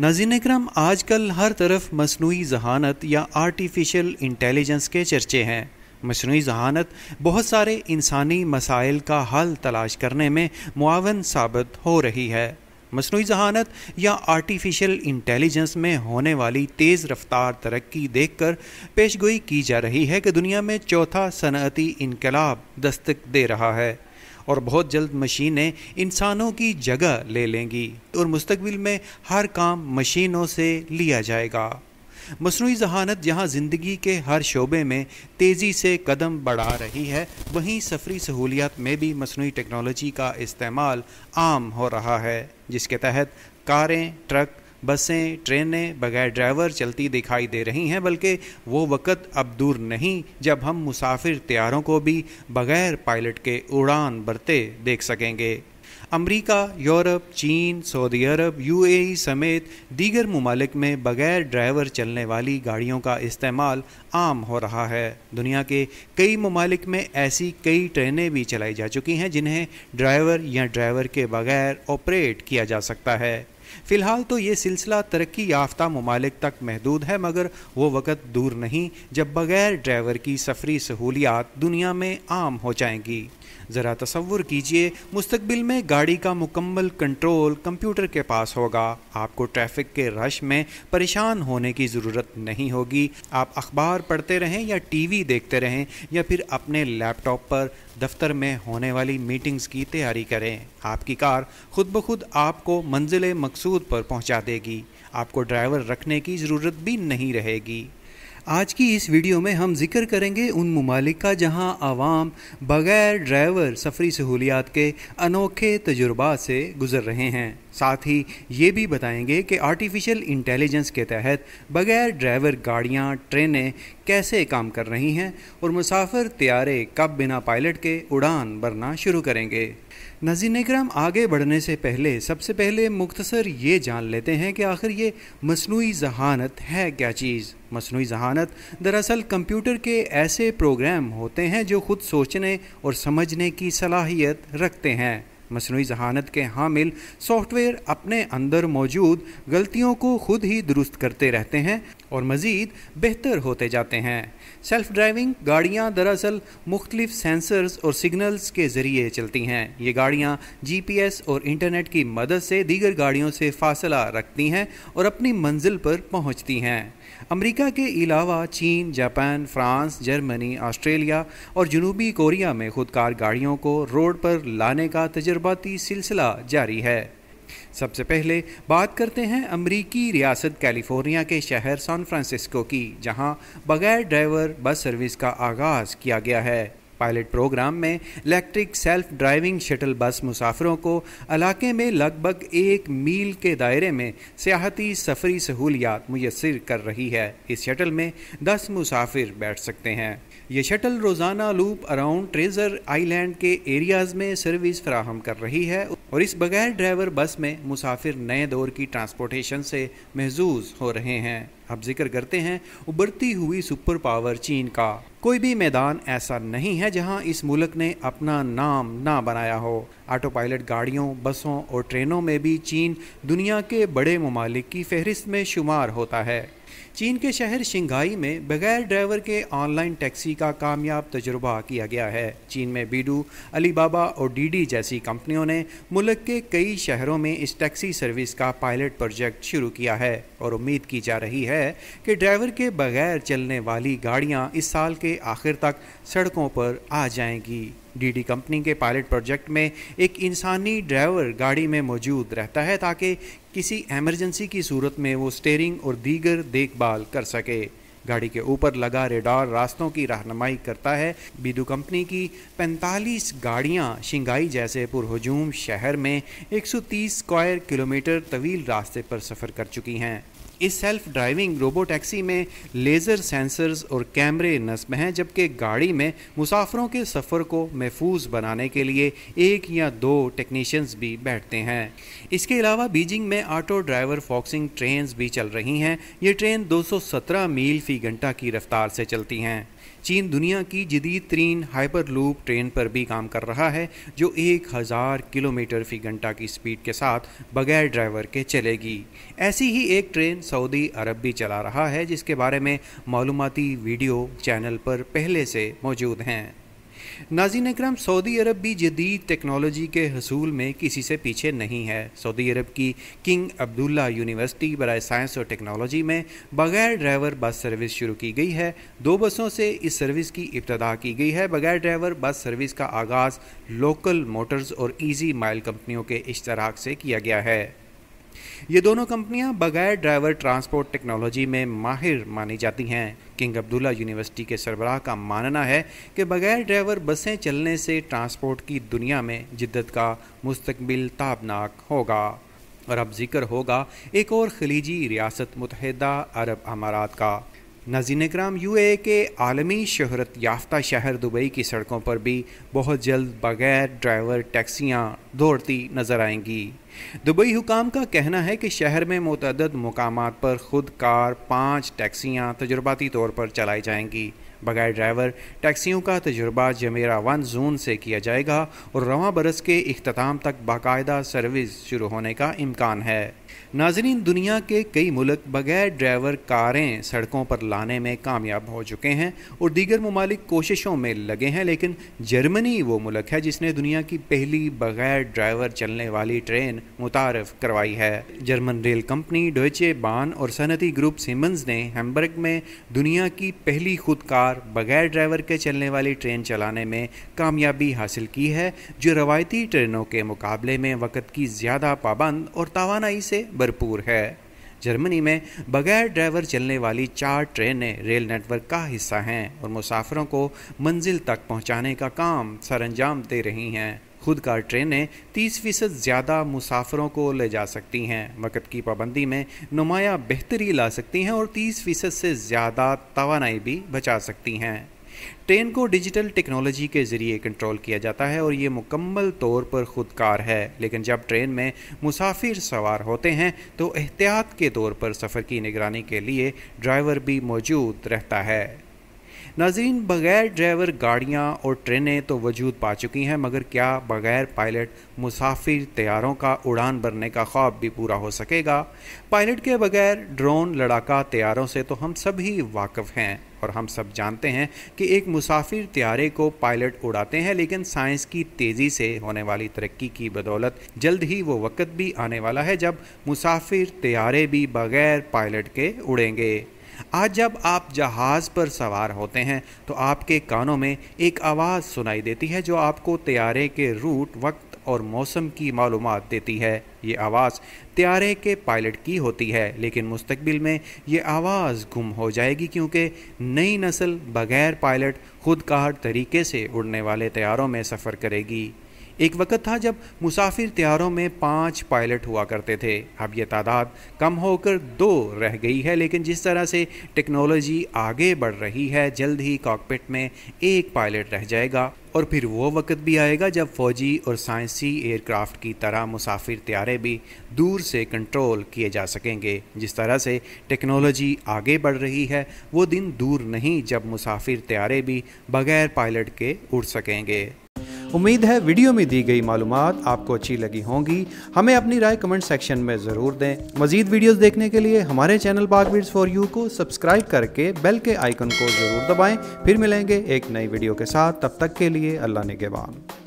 नाजिन आज कल हर तरफ मसनू जहानत या आर्टिफिशल इंटेलिजेंस के चर्चे हैं मसनू जहानत बहुत सारे इंसानी मसाइल का हल तलाश करने में मुआवन साबित हो रही है मसनू जहानत या आर्टिफिशल इंटेलिजेंस में होने वाली तेज़ रफ्तार तरक्की देख कर पेशगोई की जा रही है कि दुनिया में चौथा सनअती इनकलाब दस्तक दे रहा है और बहुत जल्द मशीनें इंसानों की जगह ले लेंगी और मुस्तबिल में हर काम मशीनों से लिया जाएगा मसनू जहानत जहाँ ज़िंदगी के हर शोबे में तेज़ी से कदम बढ़ा रही है वहीं सफरी सहूलियात में भी मसनू टेक्नोलॉजी का इस्तेमाल आम हो रहा है जिसके तहत कारें ट्रक बसें ट्रेनें बगैर ड्राइवर चलती दिखाई दे रही हैं बल्कि वो वक़्त अब दूर नहीं जब हम मुसाफिर त्यारों को भी बगैर पायलट के उड़ान भरते देख सकेंगे अमरीका यूरोप चीन सऊदी अरब यूएई समेत दीगर ममालिक में बगैर ड्राइवर चलने वाली गाड़ियों का इस्तेमाल आम हो रहा है दुनिया के कई ममालिक में ऐसी कई ट्रेनें भी चलाई जा चुकी हैं जिन्हें ड्राइवर या ड्राइवर के बगैर ऑपरेट किया जा सकता है फ़िलहाल तो ये सिलसिला तरक्की याफ्ता ममालिक तक महदूद है मगर वो वक़्त दूर नहीं जब बग़ैर ड्राइवर की सफरी सहूलियात दुनिया में आम हो जाएंगी ज़रा तस्वुर कीजिए मुस्तबिल में गाड़ी का मुकम्मल कंट्रोल कंप्यूटर के पास होगा आपको ट्रैफिक के रश में परेशान होने की ज़रूरत नहीं होगी आप अखबार पढ़ते रहें या टीवी देखते रहें या फिर अपने लैपटॉप पर दफ्तर में होने वाली मीटिंग्स की तैयारी करें आपकी कार खुद ब खुद आपको मंजिल मकसूद पर पहुँचा देगी आपको ड्राइवर रखने की ज़रूरत भी नहीं रहेगी आज की इस वीडियो में हम जिक्र करेंगे उन ममालिक का जहां आवाम बग़ैर ड्राइवर सफरी सहूलियात के अनोखे तजुर्बा से गुज़र रहे हैं साथ ही ये भी बताएंगे कि आर्टिफिशियल इंटेलिजेंस के तहत बग़ैर ड्राइवर गाड़ियां ट्रेनें कैसे काम कर रही हैं और मुसाफिर त्यारे कब बिना पायलट के उड़ान भरना शुरू करेंगे नाजिन कराम आगे बढ़ने से पहले सबसे पहले मुख्तसर ये जान लेते हैं कि आखिर ये मसनू जहानत है क्या चीज़ मसनू जहानत दरअसल कंप्यूटर के ऐसे प्रोग्राम होते हैं जो खुद सोचने और समझने की सलाहियत रखते हैं मसनू जहानत के हामिल सॉफ्टवेयर अपने अंदर मौजूद गलतियों को खुद ही दुरुस्त करते रहते हैं और मज़ीद बेहतर होते जाते हैं सेल्फ़ ड्राइविंग गाड़ियाँ दरअसल मुख्तलिफ सेंसर्स और सिग्नल्स के ज़रिए चलती हैं ये गाड़ियाँ जी पी एस और इंटरनेट की मदद से दीगर गाड़ियों से फासला रखती हैं और अपनी मंजिल पर पहुँचती हैं अमरीका के अलावा चीन जापान फ्रांस जर्मनी ऑस्ट्रेलिया और जनूबी कोरिया में खुदकार गाड़ियों को रोड पर लाने का तजर्बा तजर्बाती सिलसिला जारी है सबसे पहले बात करते हैं अमरीकी रियासत कैलिफोर्निया के शहर सान फ्रांसिस्को की जहां बगैर ड्राइवर बस सर्विस का आगाज़ किया गया है पायलट प्रोग्राम में electric self driving shuttle bus मुसाफिरों को इलाके में लगभग एक मील के दायरे में सियाहती सफरी सहूलियात मैसर कर रही है इस शटल में दस मुसाफिर बैठ सकते हैं ये शटल रोज़ाना लूप अराउंड ट्रेजर आइलैंड के एरियाज़ में सर्विस फ्राहम कर रही है और इस बगैर ड्राइवर बस में मुसाफिर नए दौर की ट्रांसपोर्टेशन से महजूज हो रहे हैं अब जिक्र करते हैं उबरती हुई सुपर पावर चीन का कोई भी मैदान ऐसा नहीं है जहां इस मुल्क ने अपना नाम ना बनाया हो ऑटो पायलट गाड़ियों बसों और ट्रेनों में भी चीन दुनिया के बड़े ममालिक की फहरिस्त में शुमार होता है चीन के शहर शंघाई में बगैर ड्राइवर के ऑनलाइन टैक्सी का कामयाब तजुर्बा किया गया है चीन में बीडू अलीबाबा और डीडी जैसी कंपनियों ने मुल्क के कई शहरों में इस टैक्सी सर्विस का पायलट प्रोजेक्ट शुरू किया है और उम्मीद की जा रही है कि ड्राइवर के बगैर चलने वाली गाड़ियाँ इस साल के आखिर तक सड़कों पर आ जाएंगी डीडी कंपनी के पायलट प्रोजेक्ट में एक इंसानी ड्राइवर गाड़ी में मौजूद रहता है ताकि किसी एमरजेंसी की सूरत में वो स्टेयरिंग और दीगर देखभाल कर सके गाड़ी के ऊपर लगा रेडार रास्तों की रहनुमाई करता है बीडू कंपनी की 45 गाड़ियां शिंगाई जैसे पुरहजूम शहर में 130 स्क्वायर किलोमीटर तवील रास्ते पर सफ़र कर चुकी हैं इस सेल्फ ड्राइविंग रोबो टैक्सी में लेज़र सेंसर्स और कैमरे नस्ब हैं जबकि गाड़ी में मुसाफरों के सफ़र को महफूज बनाने के लिए एक या दो टेक्नीशियंस भी बैठते हैं इसके अलावा बीजिंग में ऑटो ड्राइवर फॉक्सिंग ट्रेन भी चल रही हैं ये ट्रेन 217 मील फ़ी घंटा की रफ्तार से चलती हैं चीन दुनिया की जदीद तरीन हाइपर लूप ट्रेन पर भी काम कर रहा है जो एक हज़ार किलोमीटर फ़ी घंटा की स्पीड के साथ बगैर ड्राइवर के चलेगी ऐसी ही एक ट्रेन सऊदी अरब भी चला रहा है जिसके बारे में मालूमती वीडियो चैनल पर पहले से मौजूद हैं नाजीन कराम सऊदी अरब भी जदीद टेक्नोलॉजी के हसूल में किसी से पीछे नहीं है सऊदी अरब की किंग अब्दुल्ला यूनिवर्सिटी बरए साइंस और टेक्नोलॉजी में बगैर ड्राइवर बस सर्विस शुरू की गई है दो बसों से इस सर्विस की इब्तदा की गई है बगैर ड्राइवर बस सर्विस का आगाज़ लोकल मोटर्स और ईजी माइल कंपनियों के इश्तराक से किया गया है ये दोनों कंपनियां बगैर ड्राइवर ट्रांसपोर्ट टेक्नोलॉजी में माहिर मानी जाती हैं किंग अब्दुल्ला यूनिवर्सिटी के सरबराह का मानना है कि बगैर ड्राइवर बसें चलने से ट्रांसपोर्ट की दुनिया में जिद्दत का मुस्तबिल ताबनाक होगा और अब जिक्र होगा एक और खलीजी रियासत मुतहदा अरब अमारात का नाजीन कराम यू ए के आलमी शहरत याफ्ता शहर दुबई की सड़कों पर भी बहुत जल्द बग़ैर ड्राइवर टैक्सियाँ दौड़ती नज़र आएंगी दुबई हुकाम का कहना है कि शहर में मतद मकाम पर खुद कार पाँच टैक्सियाँ तजुर्बाती तौर पर चलाई जाएंगी बगैर ड्राइवर टैक्सियों का तजुर्बा जमेरा वन जोन से किया जाएगा और रवा बरस के अख्ताम तक बाकायदा सर्विस शुरू होने का इम्कान है नाजरीन दुनिया के कई मुल्क बगैर ड्राइवर कारें सड़कों पर लाने में कामयाब हो चुके हैं और दीगर ममालिक कोशिशों में लगे हैं लेकिन जर्मनी वो मुल्क है जिसने दुनिया की पहली बगैर ड्राइवर चलने वाली ट्रेन मुतारफ़ करवाई है German rail company Deutsche Bahn और सनती ग्रुप सिमंस ने हेम्बर्ग में दुनिया की पहली खुद कार बगैर ड्राइवर के चलने वाली ट्रेन चलाने में कामयाबी हासिल की है जो रवायती ट्रेनों के मुकाबले में वक़्त की ज़्यादा पाबंद और तोानाई से भरपूर है जर्मनी में बगैर ड्राइवर चलने वाली चार ट्रेनें रेल नेटवर्क का हिस्सा हैं और मुसाफिरों को मंजिल तक पहुंचाने का काम सरंजाम दे रही हैं खुद कार ट्रेनें तीस फीसद ज़्यादा मुसाफिरों को ले जा सकती हैं वक़्त की पाबंदी में नुमाया बेहतरी ला सकती हैं और तीस फीसद से ज़्यादा तोानाई भी बचा सकती हैं ट्रेन को डिजिटल टेक्नोलॉजी के ज़रिए कंट्रोल किया जाता है और ये मुकम्मल तौर पर खुदकार है लेकिन जब ट्रेन में मुसाफिर सवार होते हैं तो एहतियात के तौर पर सफ़र की निगरानी के लिए ड्राइवर भी मौजूद रहता है नाजरीन बग़ैर ड्राइवर गाड़ियाँ और ट्रेनें तो वजूद पा चुकी हैं मगर क्या बग़ैर पायलट मुसाफिर तैयारों का उड़ान भरने का ख्वाब भी पूरा हो सकेगा पायलट के बग़ैर ड्रोन लड़ाका तैयारों से तो हम सभी वाकफ़ हैं और हम सब जानते हैं कि एक मुसाफिर त्यारे को पायलट उड़ाते हैं लेकिन साइंस की तेज़ी से होने वाली तरक्की की बदौलत जल्द ही वो वक्त भी आने वाला है जब मुसाफिर त्यारे भी बगैर पायलट के उड़ेंगे आज जब आप जहाज़ पर सवार होते हैं तो आपके कानों में एक आवाज़ सुनाई देती है जो आपको त्यारे के रूट वक्त और मौसम की मालूम देती है ये आवाज़ त्यारे के पायलट की होती है लेकिन मुस्तबिल में ये आवाज़ गुम हो जाएगी क्योंकि नई नस्ल बग़ैर पायलट खुदकार तरीके से उड़ने वाले तैयारों में सफ़र करेगी एक वक्त था जब मुसाफिर त्यारों में पाँच पायलट हुआ करते थे अब ये तादाद कम होकर दो रह गई है लेकिन जिस तरह से टेक्नोलॉजी आगे बढ़ रही है जल्द ही कॉकपिट में एक पायलट रह जाएगा और फिर वो वक्त भी आएगा जब फौजी और साइंसी एयरक्राफ्ट की तरह मुसाफिर त्यारे भी दूर से कंट्रोल किए जा सकेंगे जिस तरह से टेक्नोलॉजी आगे बढ़ रही है वो दिन दूर नहीं जब मुसाफिर त्यारे भी बगैर पायलट के उड़ सकेंगे उम्मीद है वीडियो में दी गई मालूम आपको अच्छी लगी होंगी हमें अपनी राय कमेंट सेक्शन में ज़रूर दें मजीद वीडियोज़ देखने के लिए हमारे चैनल बागवीड्स फॉर यू को सब्सक्राइब करके बेल के आइकन को ज़रूर दबाएँ फिर मिलेंगे एक नई वीडियो के साथ तब तक के लिए अल्लाह ने